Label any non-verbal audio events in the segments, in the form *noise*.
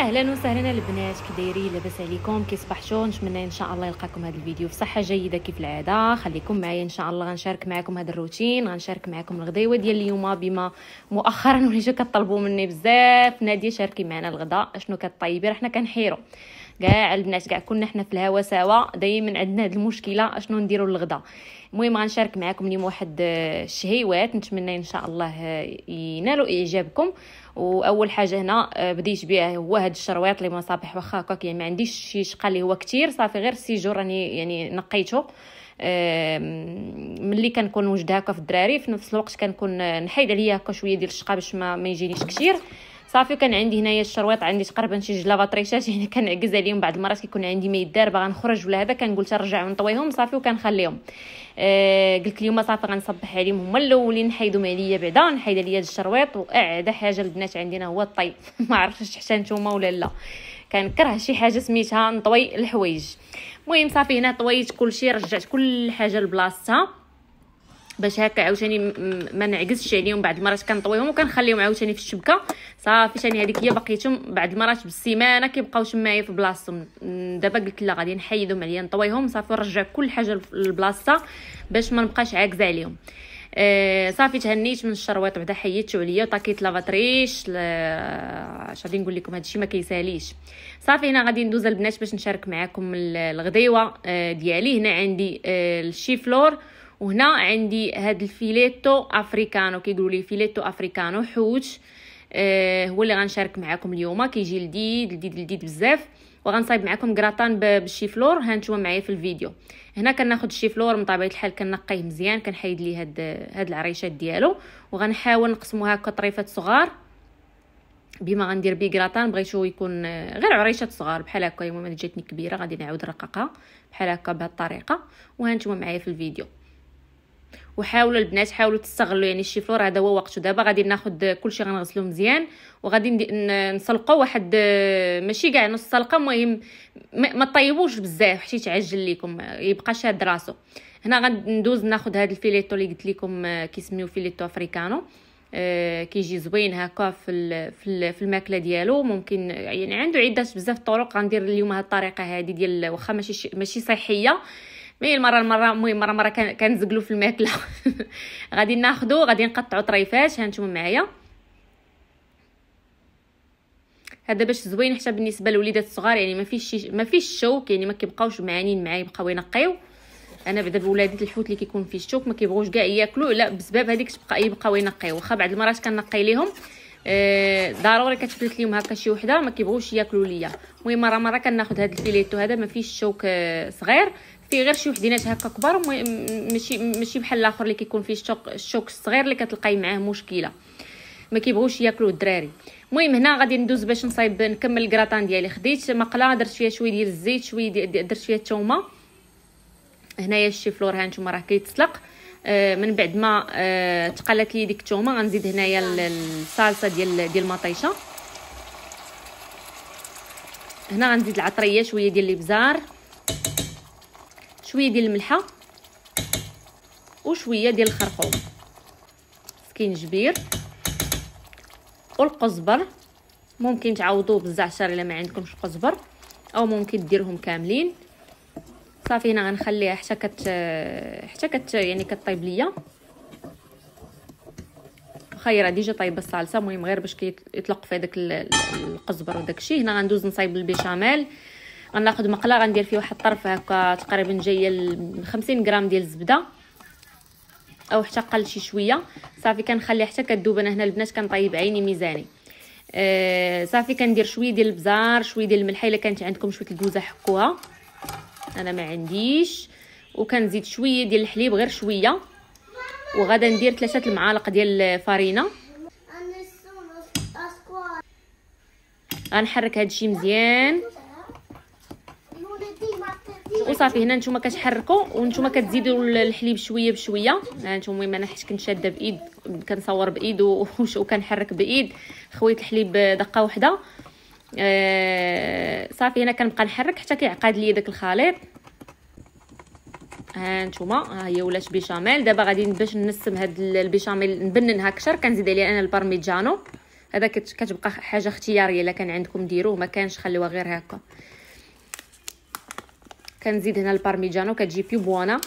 اهلا وسهلا البنات دايرين لاباس عليكم كي صبحتوا نتمنى ان شاء الله يلقاكم هذا الفيديو في صحه جيده كيف العاده خليكم معايا ان شاء الله غنشارك معكم هذا الروتين غنشارك معكم الغداوه ديال اليوم بما مؤخرا *laughs* وليتو كطلبوا مني بزاف ناديه شاركي معنا الغداء شنو كطيبي راه حنا كنحيروا كاع البنات كاع كنا حنا في الهوا سوا دائما عندنا هذه المشكله اشنو نديروا للغدا المهم غنشارك معكم اليوم واحد الشهيوات نتمنى ان شاء الله ينالوا اعجابكم واول حاجه هنا آه، بديت بها هو هاد الشرويط اللي مصابيح واخا هكاك يعني ما عنديش شي شقه اللي هو كتير صافي غير السيجور راني يعني نقيته ملي كنكون وجدها هكا في الدراري في نفس الوقت كنكون نحيد عليا هكا شويه ديال الشقه باش ما, ما يجينيش كثير صافي كان عندي هنايا الشرويط عندي تقريبا شي جلافاطريشات يعني كنعكز عليهم بعض المرات كيكون عندي ما يدار باغا نخرج ولا هذا كنقول ترجع ونطويهم صافي وكنخليهم آه قلت اليوم صافي غنصبح عليهم هما الاولين نحيدهم عليا بعدا نحيد عليا الشرويط واعدا حاجه البنات عندنا هو الطي *laughs* ما عرفتش حتى نتوما ولا لا كنكره شي حاجه سميتها نطوي الحوايج المهم صافي هنا طويت كلشي رجعت كل حاجه لبلاصتها باش هكا عاوتاني ما نعكسش عليهم بعد المرات كنطويهم وكنخليهم عاوتاني في الشبكه صافي ثاني هذيك هي بقيتهم بعد المرات بالسيمانه كيبقاو تمايا في بلاصتهم دابا قلت لا غادي نحيدهم عليا نطويهم صافي ونرجع كل حاجه لبلاصتها باش ما نبقاش عاكزه عليهم آه صافي تهنيت من الشرويط بعدا حيدته عليا وطاكيت لافاتريش ل... اش غادي نقول لكم هادشي ما كيساليش صافي هنا غادي ندوز البنات باش نشارك معكم الغديوه آه ديالي هنا عندي آه الشيفلور وهنا عندي هاد الفيليتو افريكانو كيقولوا لي فيليتو افريكانو حوت آه هو اللي غنشارك معكم اليوم كيجي لذيذ لذيذ لذيذ بزاف وغنصايب معكم كراطان بالشيفلور ها نتوما معايا في الفيديو هنا كناخذ الشيفلور من طبيعه الحال كنقيه مزيان كنحيد ليه هاد هاد العريشات ديالو وغنحاول نقسمو هكا طريفات صغار بما غندير بيه كراطان بغيتو يكون آه، غير عريشات صغار بحال هكا المهم جاتني كبيره غادي نعاود رققها بحال هكا بهاد الطريقه وها نتوما معايا في الفيديو وحاولوا البنات حاولوا تستغلوا يعني الشيفلور هذا هو وقته دابا غادي ناخذ كلشي غنغسلو مزيان وغادي نسلقوا واحد ماشي كاع نص سلقه المهم ما طيبوش بزاف حتى يتعجل لكم يبقى شاد راسو هنا غندوز ناخذ هذا الفيليتو اللي قلت لكم آه، كيسميو فيليتو افريكانو أه كيجي زوين هكا في في, الماكله ديالو ممكن يعني عنده عده بزاف الطرق غندير اليوم هذه الطريقه هذه ديال واخا ماشي ماشي صحيه مي المره المره المهم مره مره كنزقلو في الماكله *laughs* غادي ناخدو غادي نقطعو طريفات هانتوما معايا هذا باش زوين حتى بالنسبه للوليدات الصغار يعني ما فيش ما فيش شوك يعني ما كيبقاوش معانين معايا يبقاو ينقيو انا بعدا بولادي الحوت اللي كيكون فيه الشوك ما كيبغوش كاع ياكلو لا بسبب هذيك تبقى يبقاو ينقيو واخا بعض المرات كنقي ليهم آه ضروري كتبلت ليهم هكا شي وحده ما كيبغوش ياكلوا ليا المهم مره مره كناخذ هذا الفيليتو هذا ما فيش شوك آه، صغير فيه غير شي وحدينات هكا كبار ماشي ماشي بحال الاخر اللي كيكون فيه الشوك الشوك الصغير اللي كتلقاي معاه مشكله ما كيبغوش ياكلوا الدراري المهم هنا غادي ندوز باش نصايب نكمل الكراتان ديالي خديت مقله درت فيها شويه ديال الزيت شويه دي درت فيها الثومه هنايا فلور ها نتوما راه كيتسلق آه من بعد ما آه تقلات لي ديك الثومه غنزيد هنايا الصلصه ديال ديال المطيشه هنا غنزيد العطريه شويه ديال الابزار شويه ديال الملحه وشويه ديال الخرقوم سكينجبير والقزبر ممكن تعوضوه بالزعتر الا ما عندكمش قزبر او ممكن ديرهم كاملين صافي هنا غنخليها حتى كت حتى كت يعني كطيب ليا خيرة راه ديجا طايبه الصلصه المهم غير باش كيطلق في فيها داك القزبر الشيء هنا غندوز نصايب البيشاميل غناخذ مقله غندير فيه واحد الطرف هكا تقريبا جايه 50 غرام ديال الزبده او حتى قل شي شويه صافي كنخلي حتى كذوب انا هنا البنات كنطيب عيني ميزاني آه صافي كندير شويه ديال البزار شويه ديال الملح الا كانت عندكم شويه الكوزه حكوها انا ما عنديش وكنزيد شويه ديال الحليب غير شويه وغادا ندير ثلاثه المعالق ديال الفرينه غنحرك هادشي مزيان وصافي هنا نتوما كتحركوا وانتوما كتزيدوا الحليب شويه بشويه هانتوما آه، المهم انا حيت كنت شاده بايد كنصور بايد *laughs* وكنحرك بايد خويت الحليب دقه واحده آه صافي هنا كنبقى نحرك حتى كيعقد لي داك الخليط ها آه، نتوما ها هي ولات بيشاميل دابا غادي باش نسم هاد البيشاميل نبننها اكثر كنزيد عليها انا البارميجانو هذا كتبقى حاجه اختياريه الا كان عندكم ديروه ما كانش خليوها غير هكا كنزيد هنا البارميجانو كتجي بيو بوانا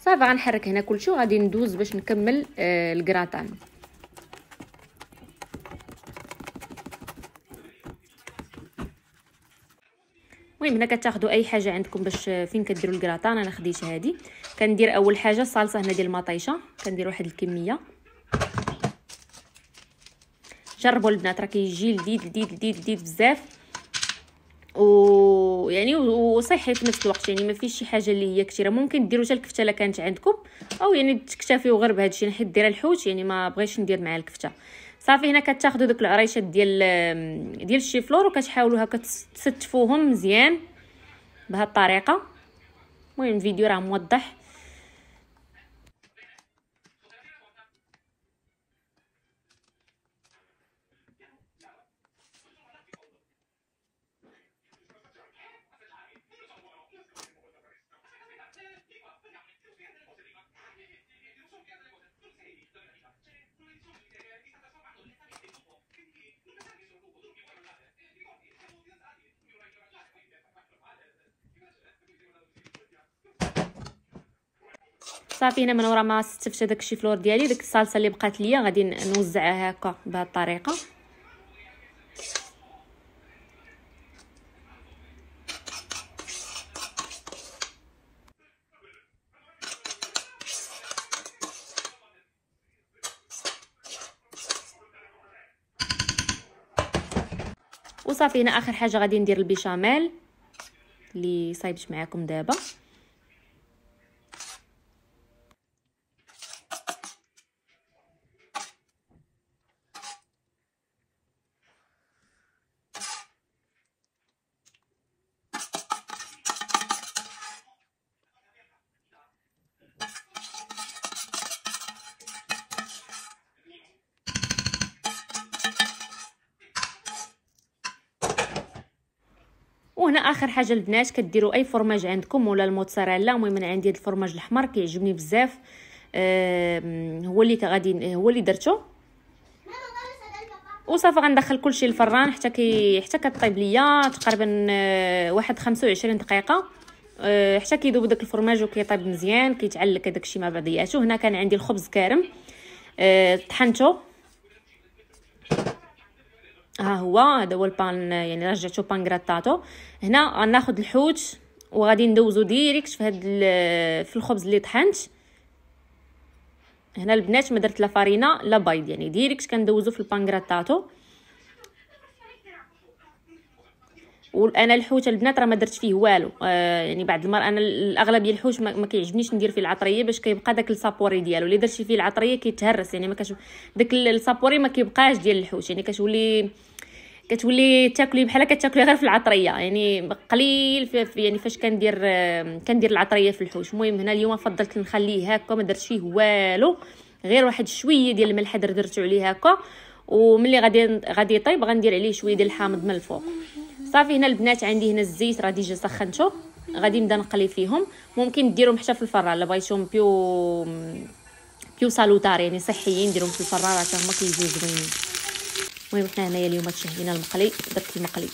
صافي غنحرك هنا كلشي وغادي ندوز باش نكمل آه الكراتان المهم هنا كتاخذوا اي حاجه عندكم باش آه، فين كديروا الكراتان انا خديت هذه كندير اول حاجه الصلصه هنا ديال المطيشه كندير واحد الكميه جربوا البنات راه كيجي لذيذ لذيذ لذيذ لذيذ بزاف ويعني وصحي في نفس الوقت يعني ما فيش شي حاجه اللي هي كثيره ممكن ديروا حتى الكفته الا كانت عندكم او يعني تكتفيوا غير بهذا الشيء حيت دايره الحوت يعني ما بغيتش ندير معاه الكفته صافي هنا كتاخذوا دوك العريشات ديال ديال الشيفلور وكتحاولوا هكا تستفوهم مزيان بهاد الطريقه المهم الفيديو راه موضح صافي هنا من ورا ما استفش الشي فلور ديالي ديك الصلصه اللي بقات ليا غادي نوزعها هكا بهذه الطريقه وصافي هنا اخر حاجه غادي ندير البيشاميل اللي صايبت معاكم دابا وهنا اخر حاجه البنات كديروا اي فرماج عندكم ولا الموتزاريلا المهم انا عندي هذا الفرماج الاحمر كيعجبني بزاف أه هو اللي غادي هو اللي درته وصافي غندخل كلشي للفران حتى كي حتى كطيب ليا تقريبا آه، واحد 25 دقيقه أه حتى كيذوب داك الفرماج وكيطيب مزيان كيتعلق داك الشيء مع بعضياته هنا كان عندي الخبز كارم أه طحنته ها آه، هو هذا هو البان يعني رجعتو بان غراتاتو هنا غناخذ الحوت وغادي ندوزو ديريكت في هاد في الخبز اللي طحنت هنا البنات ما درت لا فارينه لا بيض يعني ديريكت كندوزو في البان غراتاتو وانا الحوت البنات راه ما درت فيه والو آه يعني بعض المره انا الاغلبيه الحوت ما, ما كيعجبنيش ندير فيه العطريه باش كيبقى داك السابوري ديالو اللي درتي فيه العطريه كيتهرس يعني ما كاش داك السابوري ما كيبقاش ديال الحوت يعني كتولي كتولي تاكلي بحال كتاكلي غير في العطريه يعني قليل في يعني فاش كندير كندير العطريه في الحوش المهم هنا اليوم فضلت نخليه هكا ما درتش فيه والو غير واحد شويه ديال الملح درتو عليه هكا وملي غادي غادي يطيب غندير عليه شويه ديال الحامض من الفوق صافي هنا البنات عندي هنا الزيت راه ديجا سخنته غادي نبدا نقلي فيهم ممكن ديرهم حتى في الفران الا بغيتهم بيو بيو سالوتار يعني صحيين ديرهم في الفران راه هما كيجيو زوينين المهم حنا هنايا اليوم تشهينا المقلي درت المقلي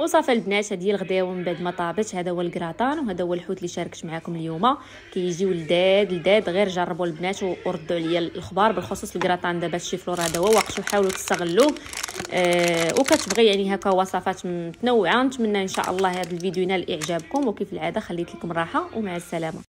وصافي البنات هذه الغداء من بعد ما طابت هذا هو الكراطان وهذا هو الحوت اللي شاركت معكم اليوم كيجيو لذاد لذاد غير جربوا البنات وردوا عليا الاخبار بالخصوص الكراطان دابا شي فلور هذا هو وقت وحاولوا تستغلوه آه وكتبغي يعني هكا وصفات متنوعه نتمنى ان شاء الله هذا الفيديو ينال اعجابكم وكيف العاده خليت لكم الراحه ومع السلامه